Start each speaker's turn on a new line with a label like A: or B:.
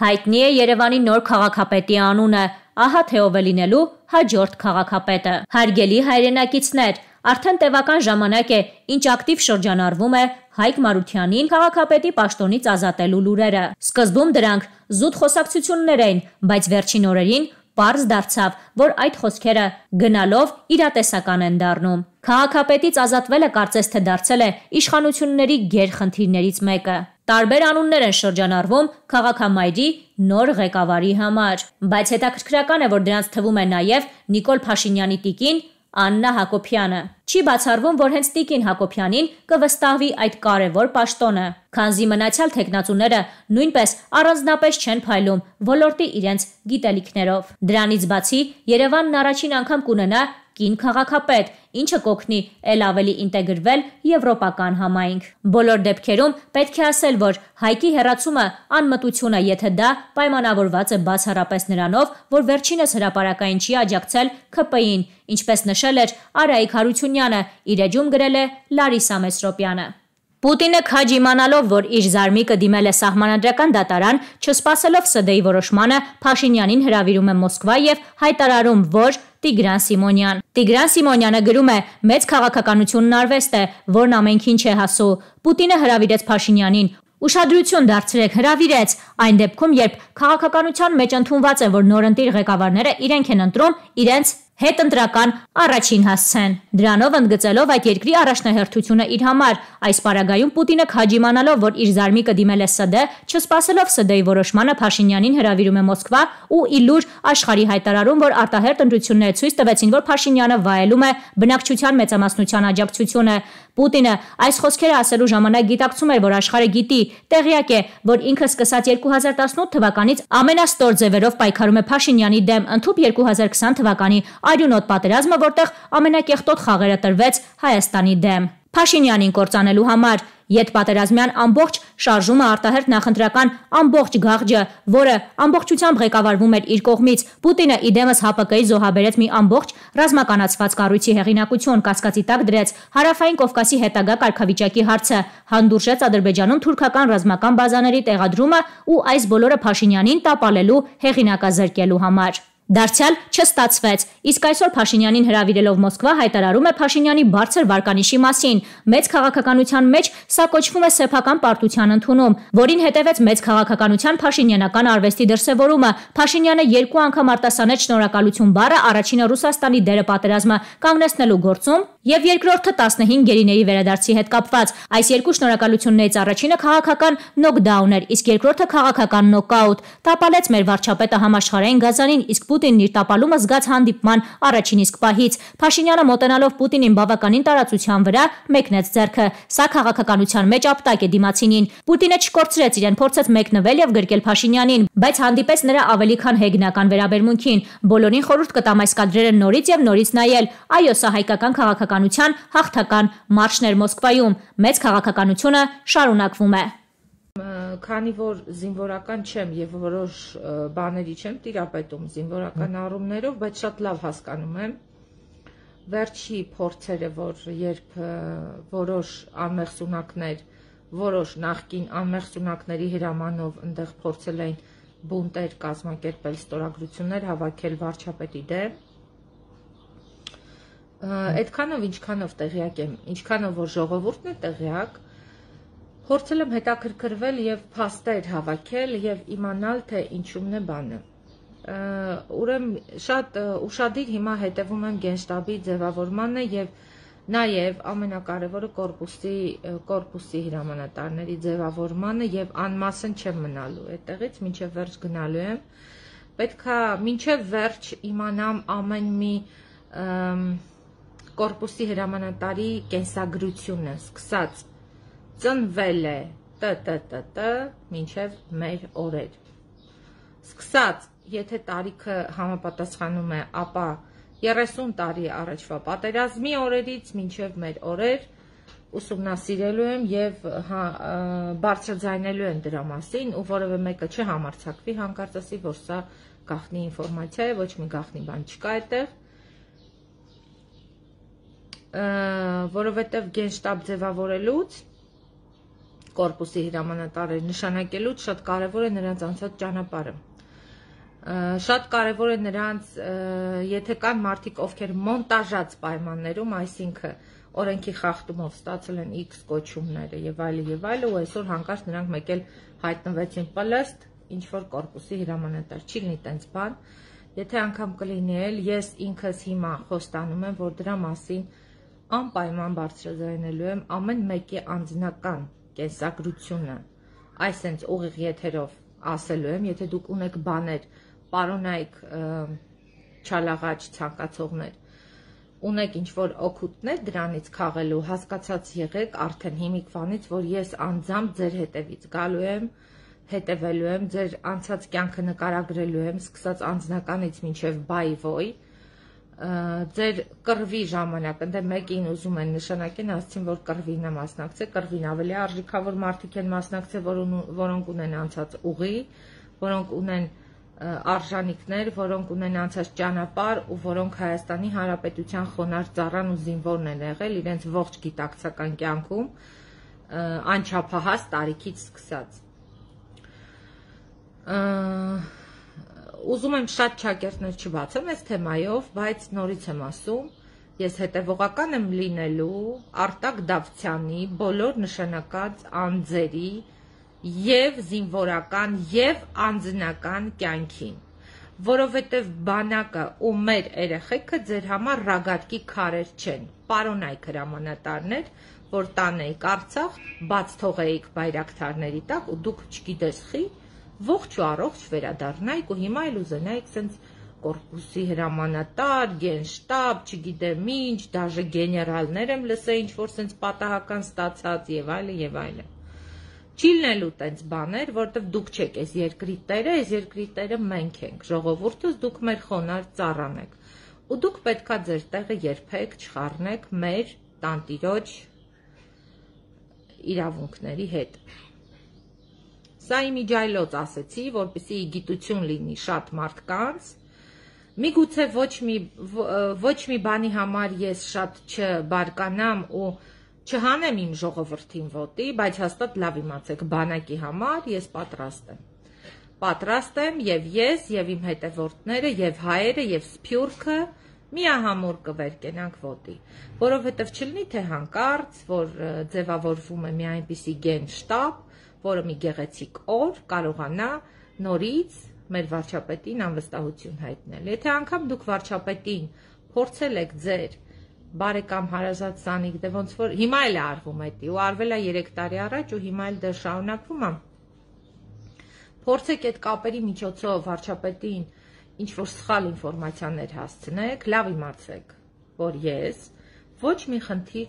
A: Հայտնի է Երևանի նոր քաղաքապետի անունը, ահա թե ով է լինելու հաջորդ քաղաքապետը։ Հարգելի հայրենակիցներ, արդեն տևական ժամանակ է, ինչ ակտիվ շրջանառվում է Հայկ Մարությանին քաղաքապետի պաշտոնից ազատելու լուրերը։ Սկզբում դրանք զուտ խոսակցություններ էին, բայց վերջին օրերին պարզ դարձավ, որ այդ խոսքերը գնալով իրատեսական են դառնում։ Քաղաքապետից ազատվելը կարծես թե դարձել է իշխանությունների գերխնդիրներից մեկը տարբեր անուններ են շրջանառվում քաղաքամայրի նոր ղեկավարի համար։ Բայց հետաքրքրական է, որ դրանց թվում է նաև Նիկոլ Փաշինյանի տիկին Աննա Հակոբյանը։ Չի բացառվում, որ հենց Տիկին Հակոբյանին կվստահվի այդ կարևոր պաշտոնը, քանզի մնացյալ տեխնացուները նույնպես առանձնապես չեն փայլում ոլորտի իրենց գիտելիքներով։ Դրանից բացի Երևանն առաջին անգամ կունենա կին քաղաքապետ, ինչը կօգնի ել ավելի ինտեգրվել եվրոպական համայնք։ Բոլոր դեպքերում պետք է ասել, որ հայկի հերացումը անմտություն է, եթե դա պայմանավորված է բացառապես նրանով, որ վերջինս հրաապարակային չի աջակցել ԿՊ-ին, ինչպես նշել էր Արայիկ Հարությունյանը, իր էջում գրել է Լարիսա Մեսրոպյանը։ Պուտինը քաջ իմանալով, որ իր զարմիկը դիմել է սահմանադրական դատարան, չսպասելով ՍԴ-ի որոշմանը, Փաշինյանին հրավիրում է Մոսկվա եւ հայտարարում, որ Տիգրան Սիմոնյան։ Տիգրան Սիմոնյանը գրում է. «Մեծ քաղաքականությունն արվեստ է, որն ամենքին չէ հասու»։ Պուտինը հրավիրեց Փաշինյանին, Ուշադրություն դարձրեք հրավիրեց այն դեպքում, երբ քաղաքականության մեջ ընդունված է, որ նորընտիր ղեկավարները իրենք են ընտրում իրենց հետընտրական առաջին հասցեն։ Դրանով ընդգծելով այդ երկրի առաջնահերթությունը իր համար, այս պարագայում Պուտինը քաջիմանալով, որ իր զարմիկը դիմել է ՍԴ, չսպասելով ՍԴ-ի որոշմանը Փաշինյանին հրավիրում է Մոսկվա ու ի լուր աշխարհի հայտարարում, որ արտահերտ ընտրությունները ցույց տվեցին, որ Փաշինյանը վայելում է բնակչության մեծամասնության աջակցությունը։ Պուտինը այս խոսքերը ասելու ժամանակ գիտակցում էր, որ աշխարհը գիտի, տեղյակ է, որ ինքը սկսած 2018 թվականից ամենաստոր ձևերով պայքարում է Փաշինյանի դեմ, ընդհանուր 2020 թվականի արյունոտ պատերազմը, որտեղ ամենակեղտոտ խաղերը տրվեց Հայաստանի դեմ։ Փաշինյանին կործանելու համար Ետ պատերազմյան ամբողջ շարժումը արտահերտ նախընտրական ամբողջ գաղջը, որը ամբողջությամբ ղեկավարվում էր իր կողմից, Պուտինը իդեմս ՀԱՊԿ-ի զոհաբերեց մի ամբողջ ռազմականացված կառույցի հեղինակություն կասկածի տակ դրեց հարավային Կովկասի հետագա կարգավիճակի հարցը, հանդուրժեց Ադրբեջանում թուրքական ռազմական բազաների տեղադրումը ու այս բոլորը Փաշինյանին տապալելու, հեղինակազրկելու համար։ Դարձյալ չստացվեց, իսկ այսօր Փաշինյանին հրավիրելով Մոսկվա հայտարարում է Փաշինյանի բարձր վարկանիշի մասին։ Մեծ քաղաքականության մեջ սա կոչվում է սեփական պարտության ընդունում, որին հետևեց մեծ քաղաքականության Փաշինյանական արվեստի դրսևորումը։ Փաշինյանը երկու անգամ արտասանեց շնորհակալություն բառը առաջինը Ռուսաստանի դերը պատերազմը կանգնեցնելու գործում եւ երկրորդը 15 գերիների վերադարձի հետ կապված։ Այս երկու շնորհակալություններից առաջինը քաղաքական նոկդաուն էր, իսկ երկրորդը քաղաքական նոկաուտ։ Տապալեց մեր վարչապետը համաշխարհային գազանին, իսկ Պուտինն իր տապալումը զգաց հանդիպման առաջին իսկ պահից։ Փաշինյանը մոտենալով Պուտինին բավականին տարածության վրա մեկնեց ձեռքը։ Սա քաղաքականության մեջ ապտակ է դիմացինին։ Պուտինը չկորցրեց իրեն, փորձեց մեկնվել եւ գրկել Փաշինյանին, բայց հանդիպեց նրա ավելի քան հեգնական վերաբերմունքին։ Բոլորին խորհուրդ կտամ այս կադրերը նորից եւ նորից նայել։ Այո, սա հայկական քաղաքական քաղաքականության հաղթական մարշներ Մոսկվայում։ Մեծ քաղաքականությունը շարունակվում է։
B: Քանի որ զինվորական չեմ եւ որոշ բաների չեմ տիրապետում զինվորական առումներով, բայց շատ լավ հասկանում եմ վերջի փորձերը, որ երբ որոշ անմեղսունակներ, որոշ նախկին անմեղսունակների հրամանով ընդեղ փորձել էին բունտեր կազմակերպել, ստորագրություններ հավաքել վարչապետի դեմ, այդքանով ինչքանով տեղյակ եմ, ինչքանով որ ժողովուրդն է տեղյակ, փորձել եմ հետաքրքրվել եւ փաստեր հավաքել եւ իմանալ թե ինչումն է բանը։ Ուրեմն շատ ուրشادիր հիմա հետևում եմ գենշտաբի ձևավորմանը եւ նաեւ ամենակարևորը կորպուսի կորպուսի հրամանատարների ձևավորմանը եւ անմասն չեմ մնալու։ Այդտեղից ոչ վերջ գնալու եմ։ Պետքա ոչ վերջ իմանամ ամեն մի և, կորպուսի հրամանատարի կենսագրությունը սկսած ծնվել է տտտտ մինչև մեր օրեր։ Սկսած, եթե տարիքը համապատասխանում է, ապա 30 տարի առաջվա պատերազմի օրերից մինչև մեր օրեր ուսումնասիրելու եմ եւ հա, բարձրաձայնելու եմ դրա մասին ու որևէ մեկը չհամարցակվի հանկարծ ասի, որ սա գախնի ինֆորմացիա է, ոչ մի գախնի բան չկա այդտեղ որովհետև գենշտաբ ձևավորելուց կորպուսի հիվանդանատարեր նշանակելուց շատ կարևոր է նրանց անցած ճանապարհը։ Շատ կարևոր է նրանց, եթե կան մարդիկ, ովքեր մոնտաժած պայմաններում, այսինքն օրենքի խախտումով ստացել են X կոչումները եւ այլը եւ այլը, ու այսօր հանկարծ նրանք մեկ էլ հայտնվեցին պլաստ ինչ որ կորպուսի հիվանդանատար չի լինի տենց բան։ Եթե անգամ կլինի, ես ինքս հիմա խոստանում եմ, որ դրա մասին անպայման բարձրաձայնելու եմ ամեն մեկի անձնական կենսագրությունը այսենց ուղիղ եթերով ասելու եմ եթե դուք ունեք բաներ պարոնայք չալաղաչ ցանկացողներ ունեք ինչ որ օգուտներ դրանից քաղելու հասկացած եղեք արդեն հիմիկվանից որ ես անձամբ ձեր հետևից գալու եմ հետևելու եմ ձեր անցած կյանքը նկարագրելու եմ սկսած անձնականից ոչ միայն բայվոյ ձեր կռվի ժամանակ, ընդ մեկին ուզում են նշանակեն, ասցին, որ կռվին է մասնակցել, կռվին ավելի արժիքավոր մարդիկ են մասնակցել, որոն, որոնք ունեն անցած ուղի, որոնք ունեն արժանիքներ, որոնք ունեն անցած ճանապարհ ու որոնք Հայաստանի Հանրապետության խոնար ծառան ու զինվորն են եղել իրենց ողջ գիտակցական կյանքում, անչափահաս տարիքից սկսած։ Ա, ուզում եմ շատ ճակերտներ չբացեմ այս թեմայով, բայց նորից եմ ասում, ես հետևողական եմ լինելու Արտակ Դավթյանի բոլոր նշանակած անձերի եւ զինվորական եւ անձնական կյանքին որովհետև բանակը ու մեր երեխեքը ձեր համար ռագատկի քարեր չեն պարոնայք հրամանատարներ որ տանեիք Արցախ բաց թողեիք բայրակթարների տակ ու դուք չգիտես խի ողջ ու առողջ վերադառնայիք ու հիմա էլ ուզենայիք սենց կորպուսի հրամանատար, գենշտաբ, չգիտեմ ինչ, դաժե գեներալներ եմ լսել ինչ որ սենց պատահական ստացած եւ այլը եւ այլը։ Չիլնելու տենց բաներ, որտեվ դուք չեք այս երկրի տերը, այս երկրի տերը մենք ենք, ժողովուրդս դուք մեր խոնար ծառան եք։ Ու դուք պետքա ձեր տեղը երբեք չխառնեք մեր տանտիրոջ իրավունքների հետ։ Սա իմ իջայլոց ասեցի, որպեսի գիտություն լինի շատ մարդկանց։ Միգուցե ոչ մի ոչ մի բանի համար ես շատ չբարկանամ ու չհանեմ իմ ժողովրդին ոտի, բայց հաստատ լավ իմացեք, բանակի համար ես պատրաստ եմ։ Պատրաստ եմ եւ ես, եւ իմ հետևորդները, եւ հայերը, եւ սփյուռքը միահամուր կվերկենանք ոտի, որովհետև չլինի թե հանկարծ, որ ձևավորվում է մի այնպիսի գեն շտապ, որը մի գեղեցիկ օր կարողանա նորից մեր վարչապետին անվստահություն հայտնել։ Եթե անգամ դուք վարչապետին փորձել եք ձեր բարեկամ հարազատ սանիկ դե ոնց որ հիմա էլ է արվում էտի ու արվել է 3 տարի առաջ ու հիմա էլ դեռ շարունակվում է փորձեք այդ կապերի միջոցով վարչապետին ինչ որ սխալ ինֆորմացիաներ հասցնեք լավ իմացեք որ ես ոչ մի խնդիր